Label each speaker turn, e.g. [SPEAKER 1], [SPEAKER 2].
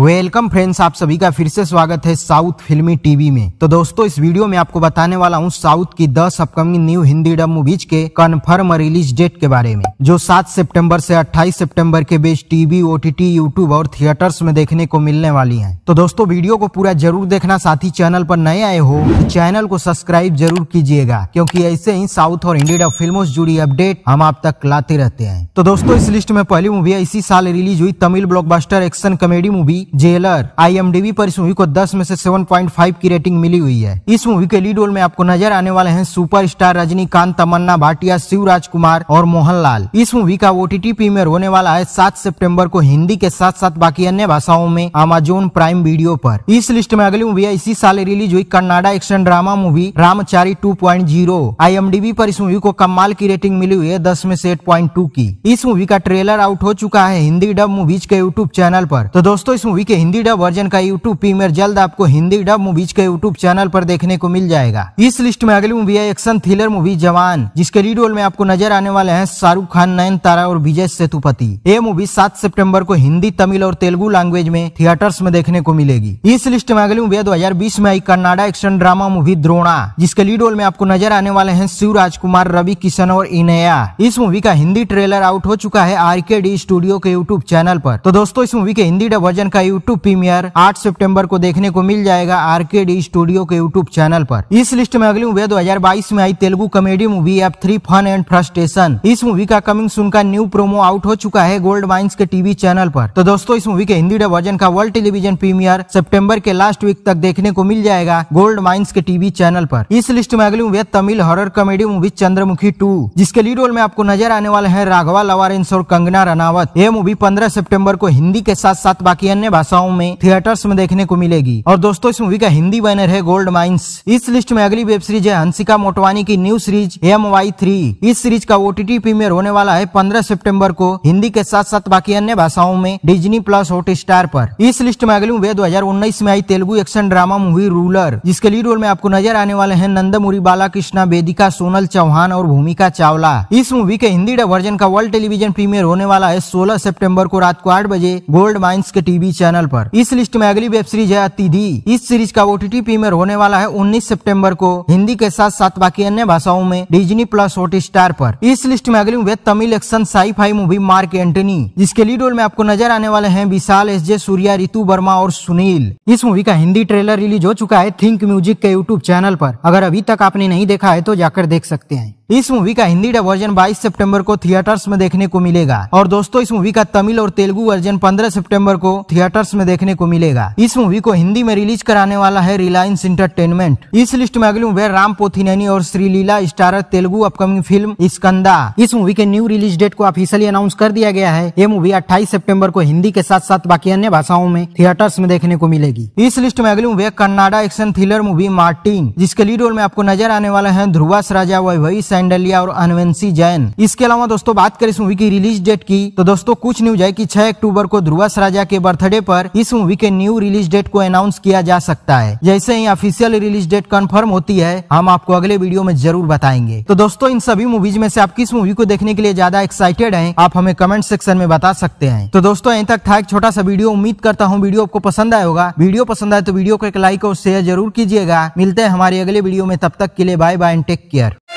[SPEAKER 1] welcome friends आप सभी का फिर से स्वागत है साउथ फिल्मी टीवी में तो दोस्तों इस वीडियो में आपको बताने वाला हूँ साउथ की 10 upcoming new Hindi dub movies के कन्फर्म रिलीज डेट के बारे में जो 7 सितंबर से 28 सितंबर के बीच टीवी ओटीटी यूट्यूब और थिएटर्स में देखने को मिलने वाली है तो दोस्तों वीडियो को पूरा जरूर देखना साथ ही चैनल पर नए आए हो तो चैनल को सब्सक्राइब जरूर कीजिएगा क्यूँकी ऐसे ही साउथ और हिंदी डब फिल्मों से जुड़ी अपडेट हम आप तक लाते रहते हैं तो दोस्तों इस लिस्ट में पहली मूवी इसी साल रिलीज हुई Tamil block action comedy movie Jailer IMDb पर इस मूवी को 10 में से 7.5 की रेटिंग मिली हुई है इस मूवी के लीड रोल में आपको नजर आने वाले हैं सुपरस्टार रजनीकांत तमन्ना भाटिया शिवराज कुमार और मोहनलाल इस मूवी का ओटीटी प्रीमियर होने वाला है सात सेप्टेम्बर को हिंदी के साथ साथ बाकी अन्य भाषाओं में अमेजोन प्राइम वीडियो आरोप इस लिस्ट में अगली मूवी इसी साल रिलीज हुई Kannada action drama movie Ramachari two point zero IMDb पर इस मूवी को कमाल की रेटिंग मिली हुई है दस में से टू की इस मूवी का ट्रेलर आउट हो चुका है हिंदी डब मूवीज के यूट्यूब चैनल पर तो दोस्तों इस मूवी मूवी के हिंदी डब वर्जन का यूट्यूब प्रीमियर जल्द आपको हिंदी डब मूवीज के यूट्यूब चैनल पर देखने को मिल जाएगा इस लिस्ट में अगली मूवी है एक्शन थ्रिलर मूवी जवान जिसके लीड रोल में आपको नजर आने वाले हैं शाहरुख खान नयन तारा और विजय सेतुपति ये मूवी सात सेप्टेम्बर को हिंदी तमिल और तेलुगु लैंग्वेज में थिएटर्स में देखने को मिलेगी इस लिस्ट में अगली मूवी है दो में आई Kannada action drama movie Drona जिसके लीड रोल में आपको नजर आने वाले हैं शिव कुमार रवि किशन और इनया इस मूवी का हिंदी ट्रेलर आउट हो चुका है आर स्टूडियो के यूट्यूब चैनल पर तो दोस्तों इस मूवी के हिंदी डब वर्जन का यूट्यूब प्रीमियर आठ सितंबर को देखने को मिल जाएगा आरकेडी स्टूडियो के यूट्यूब चैनल पर इस लिस्ट में अगली मूवी बाईस में आई Telugu comedy movie F three fun and frustration इस मूवी का कमिंग सुन का न्यू प्रोमो आउट हो चुका है गोल्ड माइंस के टीवी चैनल पर तो दोस्तों इस मूवी के हिंदी वर्जन का वर्ल्ड टेलीविजन प्रीमियर सेप्टेम्बर के लास्ट वीक तक देखने को मिल जाएगा गोल्ड माइंस के टीवी चैनल पर इस लिस्ट में अगली movie Tamil horror comedy movie Chandramukhi two जिसके लीड रोल में आपको नजर आने वाले हैं राघवा लवारेंस और कंगना रनावत ये मूवी पंद्रह सेप्टेम्बर को हिंदी के साथ साथ बाकी अन्य भाषाओं में थिएटर्स में देखने को मिलेगी और दोस्तों इस मूवी का हिंदी बैनर है गोल्ड माइन्स इस लिस्ट में अगली वेब सीरीज है हंसिका मोटवानी की new series M Y three इस सीरीज का ओटीटी प्रीमियर होने वाला है पंद्रह सेप्टेम्बर को हिंदी के साथ साथ बाकी अन्य भाषाओं में डिजनी प्लस हॉट स्टार पर इस लिस्ट में अगली मूवी दो में आई Telugu action drama movie ruler जिसके लीड रोल में आपको नजर आने वाले हैं नंदमुरी बालाकृष्णा वेदिका सोनल चौहान और भूमिका चावला इस मूवी के हिंदी वर्जन का वर्ल्ड टेलीविजन प्रीमियर होने वाला है सोलह सेप्टेम्बर को रात को आठ बजे गोल्ड माइन्स के टीवी चैनल चैनल पर इस लिस्ट में अगली वेब सीरीज है अतिथि इस सीरीज का ओ में होने वाला है उन्नीस सितंबर को हिंदी के साथ साथ बाकी अन्य भाषाओं में डिजनी प्लस हॉट स्टार पर इस लिस्ट में अगली हुई Tamil action sci fi movie Mark Antony जिसके लीड रोल में आपको नजर आने वाले हैं विशाल एस जे सूर्या रितु वर्मा और सुनील इस मूवी का हिंदी ट्रेलर रिलीज हो चुका है थिंक म्यूजिक के यूट्यूब चैनल पर अगर अभी तक आपने नहीं देखा है तो जाकर देख सकते हैं इस मूवी का हिंदी डब वर्जन 22 सितंबर को थिएटर्स में देखने को मिलेगा और दोस्तों इस मूवी का तमिल और तेलुगु वर्जन 15 सितंबर को थिएटर्स में देखने को मिलेगा इस मूवी को हिंदी में रिलीज कराने वाला है रिलायंस इंटरटेनमेंट इस लिस्ट में अगली मूवी राम पोथिनेनी और Sreeleela starrer Telugu upcoming film Skanda इस मूवी के न्यू रिलीज डेट को ऑफिसियली अनाउंस कर दिया गया है ये मूवी अट्ठाईस सेप्टेम्बर को हिंदी के साथ साथ बाकी अन्य भाषाओं में थिएटर्स में देखने को मिलेगी इस लिस्ट में अगली movie Kannada action thriller movie Martin जिसके लीड रोल में आपको नजर आने वाला है ध्रुवास राजा वही सैंडलिया और अनवेंसी जैन इसके अलावा दोस्तों बात करें इस मूवी की रिलीज डेट की तो दोस्तों कुछ न्यूज है की छह अक्टूबर को ध्रुवस राजा के बर्थडे पर इस मूवी के न्यू रिलीज डेट को अनाउंस किया जा सकता है जैसे ही ऑफिशियल रिलीज डेट कन्फर्म होती है हम आपको अगले वीडियो में जरूर बताएंगे तो दोस्तों इन सभी मूवीज में से आप किस मूवी को देखने के लिए ज्यादा एक्साइटेड हैं आप हमें कमेंट सेक्शन में बता सकते हैं तो दोस्तों यहीं तक था एक छोटा सा वीडियो उम्मीद करता हूँ वीडियो आपको पसंद आया होगा वीडियो पसंद आए तो वीडियो को एक लाइक और शेयर जरूर कीजिएगा मिलते हैं हमारे अगले वीडियो में तब तक के लिए bye bye and take care